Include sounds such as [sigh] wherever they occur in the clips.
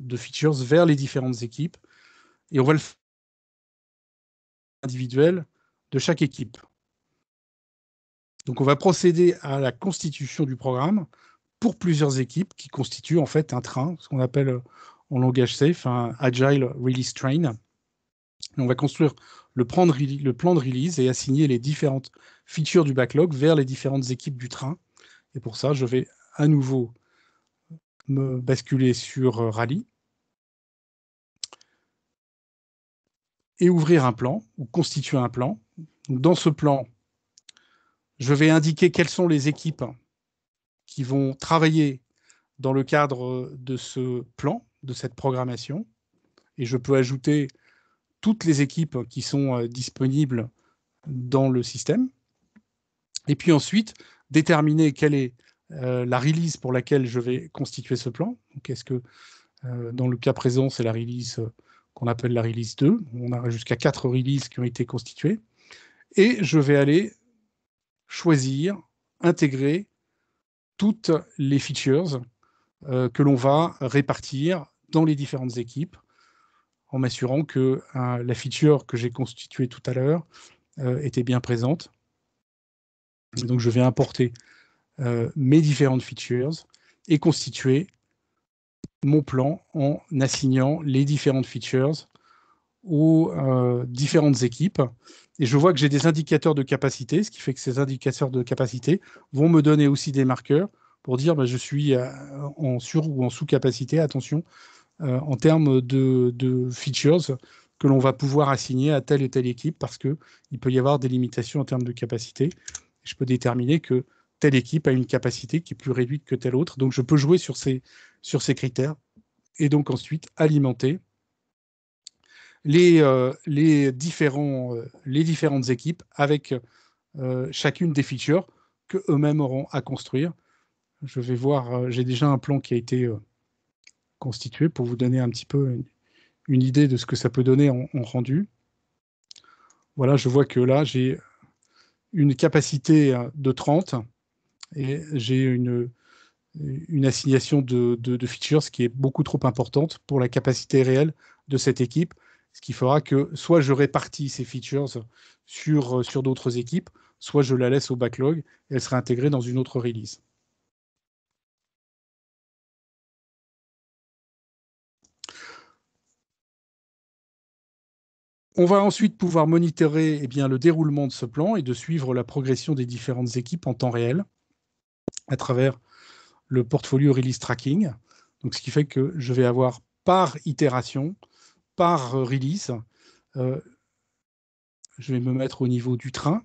de features vers les différentes équipes. Et on va le faire individuel de chaque équipe. Donc on va procéder à la constitution du programme pour plusieurs équipes qui constituent en fait un train, ce qu'on appelle euh, en langage safe un Agile Release Train. on va construire le plan, de release et assigner les différentes features du backlog vers les différentes équipes du train. Et pour ça, je vais à nouveau me basculer sur euh, Rally et ouvrir un plan ou constituer un plan. dans ce plan, je vais indiquer quelles sont les équipes qui vont travailler dans le cadre de ce plan, de cette programmation. Et je peux ajouter toutes les équipes qui sont euh, disponibles dans le système. Et puis ensuite, déterminer quelle est euh, la release pour laquelle je vais constituer ce plan. Est-ce que euh, dans le cas présent, c'est la release qu'on appelle la release 2. On a jusqu'à 4 releases qui ont été constituées. Et je vais aller choisir, intégrer toutes les features euh, que l'on va répartir dans les différentes équipes en m'assurant que euh, la feature que j'ai constituée tout à l'heure euh, était bien présente. donc je vais importer mes différentes features et constituer mon plan en assignant les différentes features aux euh, différentes équipes. Et je vois que j'ai des indicateurs de capacité, ce qui fait que ces indicateurs de capacité vont me donner aussi des marqueurs pour dire bah, je suis euh, en sur ou en sous-capacité, attention, euh, en termes de, de features que l'on va pouvoir assigner à telle et telle équipe parce qu'il peut y avoir des limitations en termes de capacité. Je peux déterminer que telle équipe a une capacité qui est plus réduite que telle autre. Donc je peux jouer sur ces, sur ces critères et donc ensuite alimenter les, euh, les, différents, euh, les différentes équipes avec euh, chacune des features que eux-mêmes auront à construire. Je vais voir, j'ai déjà un plan qui a été constitué pour vous donner un petit peu une, idée de ce que ça peut donner en rendu. Voilà, je vois que là, j'ai une capacité de 30 et j'ai une, assignation de, features qui est beaucoup trop importante pour la capacité réelle de cette équipe, ce qui fera que soit je répartis ces features sur, sur d'autres équipes, soit je la laisse au backlog et elle sera intégrée dans une autre release. On va ensuite pouvoir monitorer eh bien, le déroulement de ce plan et de suivre la progression des différentes équipes en temps réel à travers le portfolio release tracking. Donc, ce qui fait que je vais avoir par itération, par release, euh, je vais me mettre au niveau du train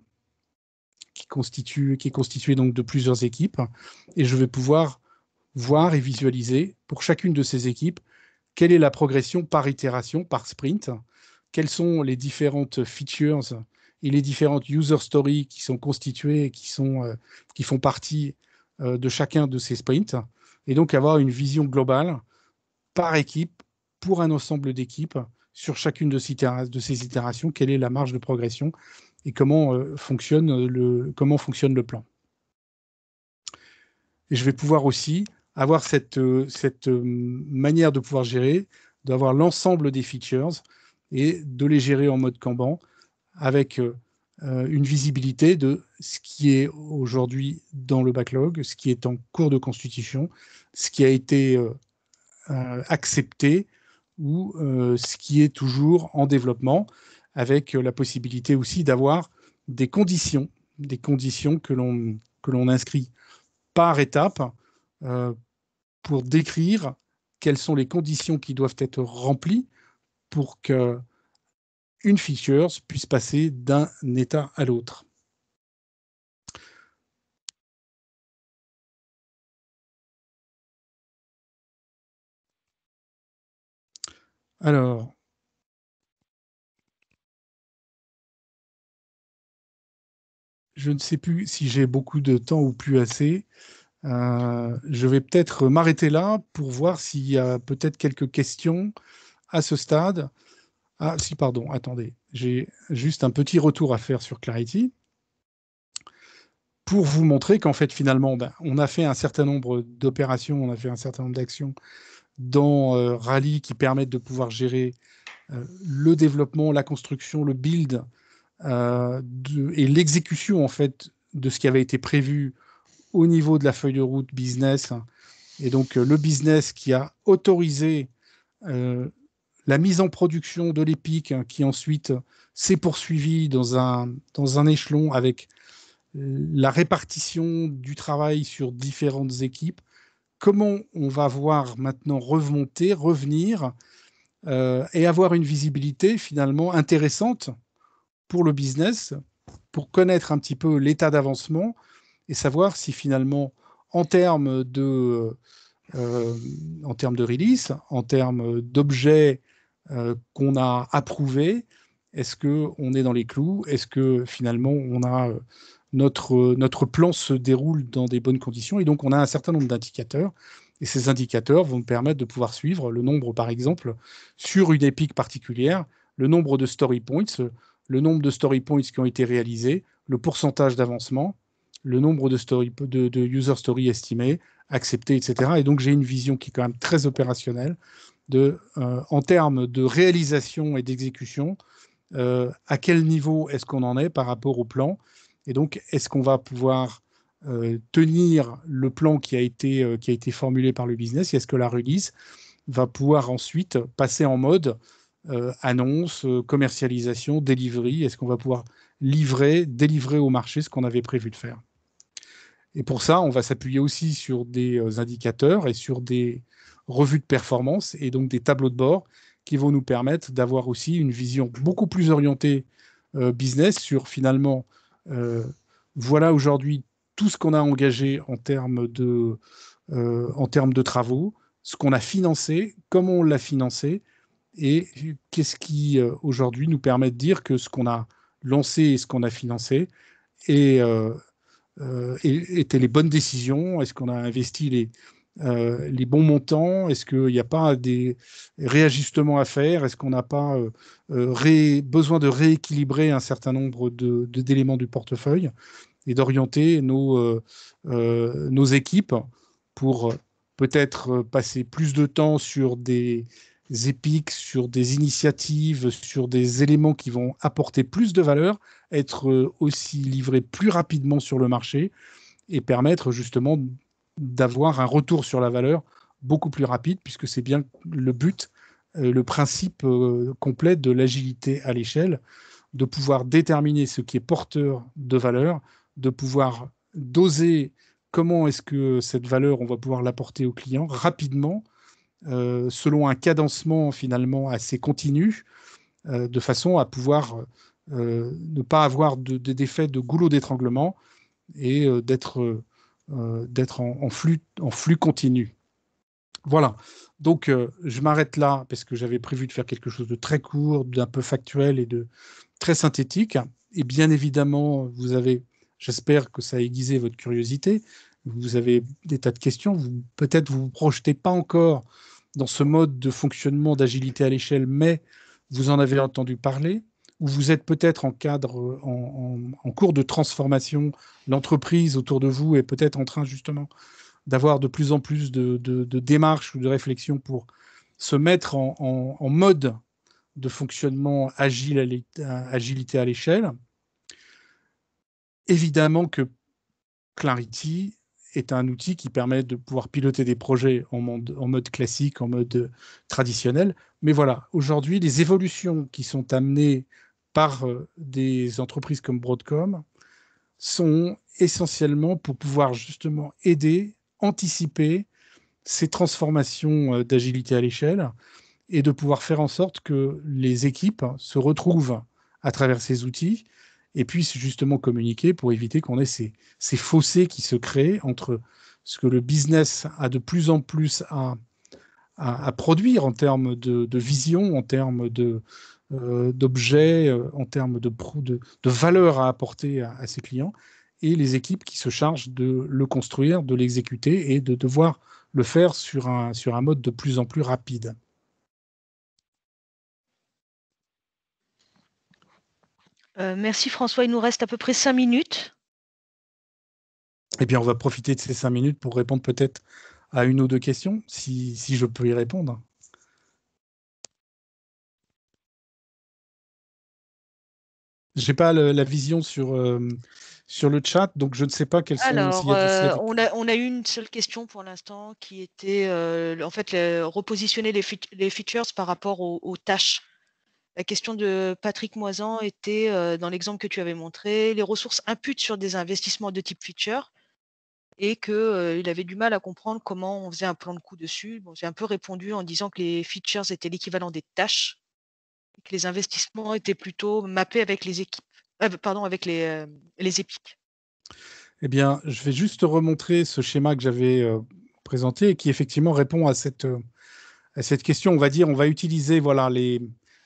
qui, est constitué donc de plusieurs équipes et je vais pouvoir voir et visualiser pour chacune de ces équipes quelle est la progression par itération, par sprint, quelles sont les différentes features et les différentes user stories qui sont constituées et qui, sont, euh, qui font partie euh, de chacun de ces sprints et donc avoir une vision globale par équipe pour un ensemble d'équipes sur chacune de ces, itérations, quelle est la marge de progression et comment, euh, fonctionne, le, comment fonctionne le plan. Et je vais pouvoir aussi avoir cette, euh, cette manière de pouvoir gérer, d'avoir l'ensemble des features et de les gérer en mode Kanban avec euh, une visibilité de ce qui est aujourd'hui dans le backlog, ce qui est en cours de constitution, ce qui a été euh, euh, accepté ou ce qui est toujours en développement, avec la possibilité aussi d'avoir des conditions, des conditions que l'on que l'on inscrit par étape pour décrire quelles sont les conditions qui doivent être remplies pour que une feature puisse passer d'un état à l'autre. Alors, je ne sais plus si j'ai beaucoup de temps ou plus assez. Euh, je vais peut-être m'arrêter là pour voir s'il y a peut-être quelques questions à ce stade. Ah si, pardon, attendez. J'ai juste un petit retour à faire sur Clarity pour vous montrer qu'en fait, finalement, ben, on a fait un certain nombre d'opérations, on a fait un certain nombre d'actions dans euh, Rally qui permettent de pouvoir gérer euh, le développement, la construction, le build euh, et l'exécution en fait de ce qui avait été prévu au niveau de la feuille de route business. Et donc le business qui a autorisé la mise en production de l'épique hein, qui ensuite s'est poursuivie dans un, dans un échelon avec euh, la répartition du travail sur différentes équipes. Comment on va voir maintenant remonter, revenir euh, et avoir une visibilité finalement intéressante pour le business, pour connaître un petit peu l'état d'avancement et savoir si finalement en termes de, euh, en termes de release, en termes d'objets euh, qu'on a approuvé Est-ce que on est dans les clous Est-ce que finalement on a euh, notre, euh, notre plan se déroule dans des bonnes conditions Et donc on a un certain nombre d'indicateurs. Et ces indicateurs vont me permettre de pouvoir suivre le nombre, par exemple, sur une épique particulière, le nombre de story points, le nombre de story points qui ont été réalisés, le pourcentage d'avancement, le nombre de, de, user story estimés, acceptés, etc. Et donc j'ai une vision qui est quand même très opérationnelle de, euh, en termes de réalisation et d'exécution, euh, à quel niveau est-ce qu'on en est par rapport au plan Et donc, est-ce qu'on va pouvoir euh, tenir le plan qui a été, formulé par le business Est-ce que la release va pouvoir ensuite passer en mode annonce, commercialisation, delivery Est-ce qu'on va pouvoir livrer, délivrer au marché ce qu'on avait prévu de faire et pour ça, on va s'appuyer aussi sur des indicateurs et sur des, revues de performance et donc des tableaux de bord qui vont nous permettre d'avoir aussi une vision beaucoup plus orientée euh, business sur finalement, euh, voilà aujourd'hui tout ce qu'on a engagé en termes de, euh, en de travaux, ce qu'on a financé, comment on l'a financé, et qu'est-ce qui aujourd'hui nous permet de dire que ce qu'on a lancé et ce qu'on a financé étaient les bonnes décisions, est-ce qu'on a investi les, euh, les bons montants Est-ce qu'il n'y a pas des réajustements à faire Est-ce qu'on n'a pas euh, euh, besoin de rééquilibrer un certain nombre d'éléments du portefeuille et d'orienter nos, nos équipes pour peut-être passer plus de temps sur des épiques, sur des initiatives, sur des éléments qui vont apporter plus de valeur, être aussi livrés plus rapidement sur le marché et permettre justement d'avoir un retour sur la valeur beaucoup plus rapide, puisque c'est bien le but, euh, le principe euh, complet de l'agilité à l'échelle, de pouvoir déterminer ce qui est porteur de valeur, de pouvoir doser comment est-ce que cette valeur, on va pouvoir l'apporter au client rapidement, euh, selon un cadencement finalement assez continu, de façon à pouvoir ne pas avoir de, de, de goulot d'étranglement et d'être euh, d'être en, flux, continu. Voilà, donc euh, je m'arrête là parce que j'avais prévu de faire quelque chose de très court, d'un peu factuel et de très synthétique. Et bien évidemment, vous avez, j'espère que ça a aiguisé votre curiosité, vous avez des tas de questions, peut-être vous ne vous projetez pas encore dans ce mode de fonctionnement d'agilité à l'échelle, mais vous en avez entendu parler, où vous êtes peut-être en cadre, euh, en, cours de transformation, l'entreprise autour de vous est peut-être en train justement d'avoir de plus en plus de, démarches ou de réflexions pour se mettre en, mode de fonctionnement agile à agilité à l'échelle. Évidemment que Clarity est un outil qui permet de pouvoir piloter des projets en en mode classique, en mode euh, traditionnel. Mais voilà, aujourd'hui, les évolutions qui sont amenées par euh, des entreprises comme Broadcom sont essentiellement pour pouvoir justement aider, anticiper ces transformations euh, d'agilité à l'échelle et de pouvoir faire en sorte que les équipes se retrouvent à travers ces outils et puissent justement communiquer pour éviter qu'on ait ces, fossés qui se créent entre ce que le business a de plus en plus à, produire en termes de vision, en termes de, euh, d'objets euh, en termes de, de, de, valeur à apporter à, ses clients, et les équipes qui se chargent de le construire, de l'exécuter et de devoir le faire sur un, sur un mode de plus en plus rapide. Euh, merci François, il nous reste à peu près cinq minutes. Eh bien, on va profiter de ces cinq minutes pour répondre peut-être à une ou deux questions, si, si je peux y répondre. J'ai pas la vision sur, euh, sur le chat, donc je ne sais pas quelles sont. Alors, euh, on, a, on a eu une seule question pour l'instant qui était euh, en fait repositionner les, features par rapport aux, tâches. La question de Patrick Moisan était, dans l'exemple que tu avais montré, les ressources imputent sur des investissements de type feature et qu'il avait du mal à comprendre comment on faisait un plan de coût dessus. Bon, J'ai un peu répondu en disant que les features étaient l'équivalent des tâches que les investissements étaient plutôt mappés avec les équipes, euh, pardon, avec euh, les, épiques. Eh bien, je vais juste remontrer ce schéma que j'avais euh, présenté et qui effectivement répond à cette, à cette question. On va dire, on va utiliser voilà, les,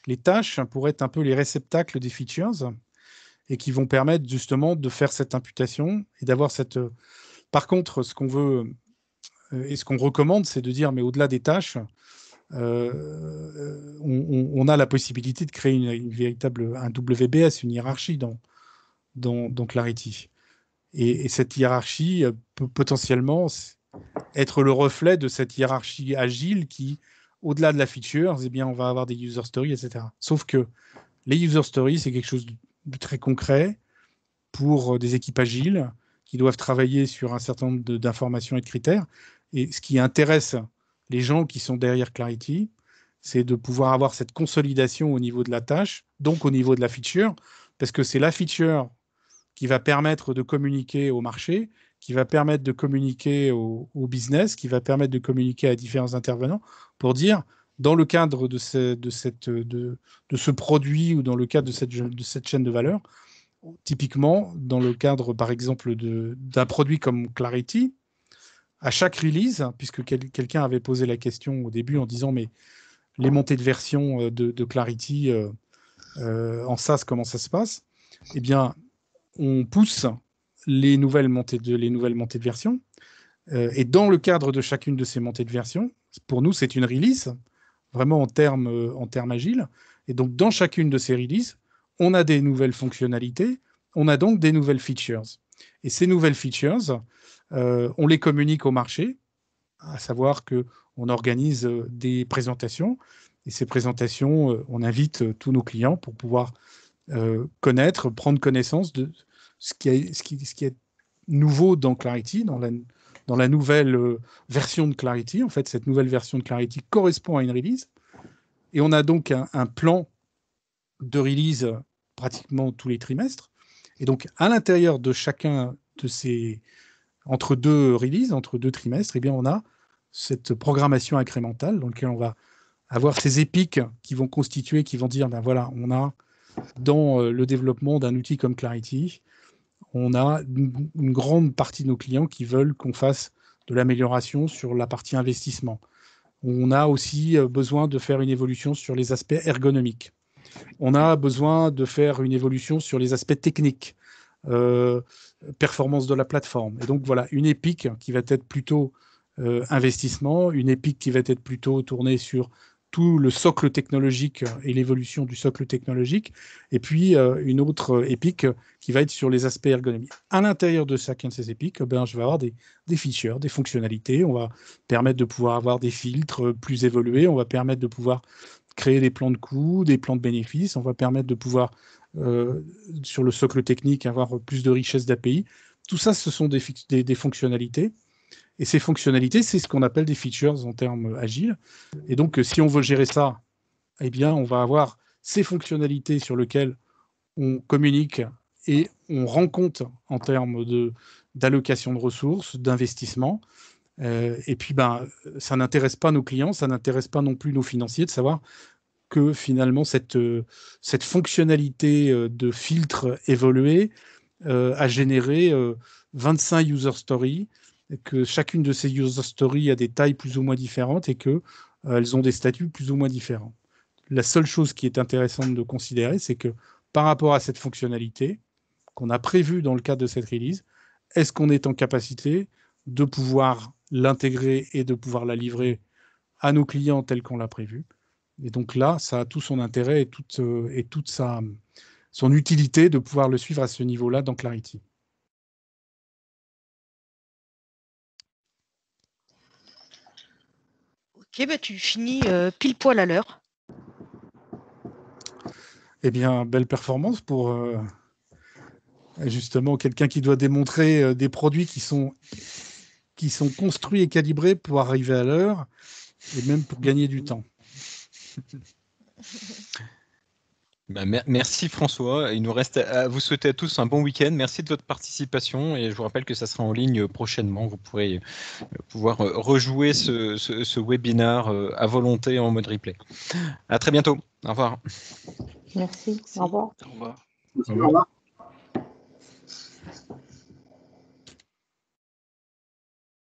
les tâches pour être un peu les réceptacles des features et qui vont permettre justement de faire cette imputation et d'avoir cette. Par contre, ce qu'on veut et ce qu'on recommande, c'est de dire, mais au-delà des tâches, euh, on, a la possibilité de créer une, véritable, un WBS, une hiérarchie dans, dans, Clarity. Et, cette hiérarchie euh, peut potentiellement être le reflet de cette hiérarchie agile qui, au-delà de la feature, eh bien, on va avoir des user stories, etc. Sauf que les user stories, c'est quelque chose de très concret pour euh, des équipes agiles qui doivent travailler sur un certain nombre d'informations et de critères. Et ce qui intéresse les gens qui sont derrière Clarity, c'est de pouvoir avoir cette consolidation au niveau de la tâche, donc au niveau de la feature, parce que c'est la feature qui va permettre de communiquer au marché, qui va permettre de communiquer au, business, qui va permettre de communiquer à différents intervenants pour dire, dans le cadre de ce, produit ou dans le cadre de de cette chaîne de valeur, typiquement, dans le cadre, par exemple, d'un produit comme Clarity, à chaque release, hein, puisque quelqu'un avait posé la question au début en disant mais les montées de version euh, de, Clarity euh, euh, en SaaS, comment ça se passe Eh bien, on pousse les nouvelles montées de, les nouvelles montées de version. et dans le cadre de chacune de ces montées de version, pour nous, c'est une release, vraiment en termes en termes agiles. Et donc, dans chacune de ces releases, on a des nouvelles fonctionnalités, on a donc des nouvelles features. Et ces nouvelles features, euh, on les communique au marché, à savoir que on organise euh, des présentations. Et ces présentations, euh, on invite tous nos clients pour pouvoir connaître, prendre connaissance de ce qui, est, est nouveau dans Clarity, dans la, dans la nouvelle version de Clarity. En fait, cette nouvelle version de Clarity correspond à une release. Et on a donc un plan de release pratiquement tous les trimestres et donc, à l'intérieur de chacun de ces, entre deux releases, entre deux trimestres, eh bien, on a cette programmation incrémentale dans laquelle on va avoir ces épiques qui vont constituer, qui vont dire, ben voilà, on a dans euh, le développement d'un outil comme Clarity, on a une grande partie de nos clients qui veulent qu'on fasse de l'amélioration sur la partie investissement. On a aussi euh, besoin de faire une évolution sur les aspects ergonomiques on a besoin de faire une évolution sur les aspects techniques, euh, performance de la plateforme. Et donc voilà, une épique qui va être plutôt euh, investissement, une épique qui va être plutôt tournée sur tout le socle technologique et l'évolution du socle technologique, et puis euh, une autre épique qui va être sur les aspects ergonomiques. À l'intérieur de chacun de ces épiques, ben, je vais avoir des, des features, des fonctionnalités, on va permettre de pouvoir avoir des filtres plus évolués, on va permettre de pouvoir créer des plans de coûts, des plans de bénéfices. On va permettre de pouvoir, euh, sur le socle technique, avoir plus de richesse d'API. Tout ça, ce sont des, fonctionnalités. Et ces fonctionnalités, c'est ce qu'on appelle des features en termes agiles. Et donc, euh, si on veut gérer ça, eh bien, on va avoir ces fonctionnalités sur lesquelles on communique et on rend compte en termes d'allocation de ressources, d'investissement. Euh, et puis, ben, ça n'intéresse pas nos clients, ça n'intéresse pas non plus nos financiers de savoir que finalement cette, euh, cette fonctionnalité euh, de filtre évolué a généré 25 user stories, que chacune de ces user stories a des tailles plus ou moins différentes et qu'elles elles ont des statuts plus ou moins différents. La seule chose qui est intéressante de considérer, c'est que par rapport à cette fonctionnalité qu'on a prévue dans le cadre de cette release, est-ce qu'on est en capacité de pouvoir l'intégrer et de pouvoir la livrer à nos clients tel qu'on l'a prévu. Et donc là, ça a tout son intérêt et toute, euh, et toute sa, son utilité de pouvoir le suivre à ce niveau-là dans Clarity. Ok, bah, tu finis euh, pile poil à l'heure. Eh bien, belle performance pour euh, justement quelqu'un qui doit démontrer des produits qui sont qui sont construits et calibrés pour arriver à l'heure et même pour gagner du temps. [laughs] Bah, merci François. Il nous reste à vous souhaiter à tous un bon week-end. Merci de votre participation et je vous rappelle que ça sera en ligne prochainement. Vous pourrez euh, pouvoir euh, rejouer ce, ce, webinar euh, à volonté en mode replay. À très bientôt. Au revoir. Merci. Au revoir. Au revoir. Au revoir.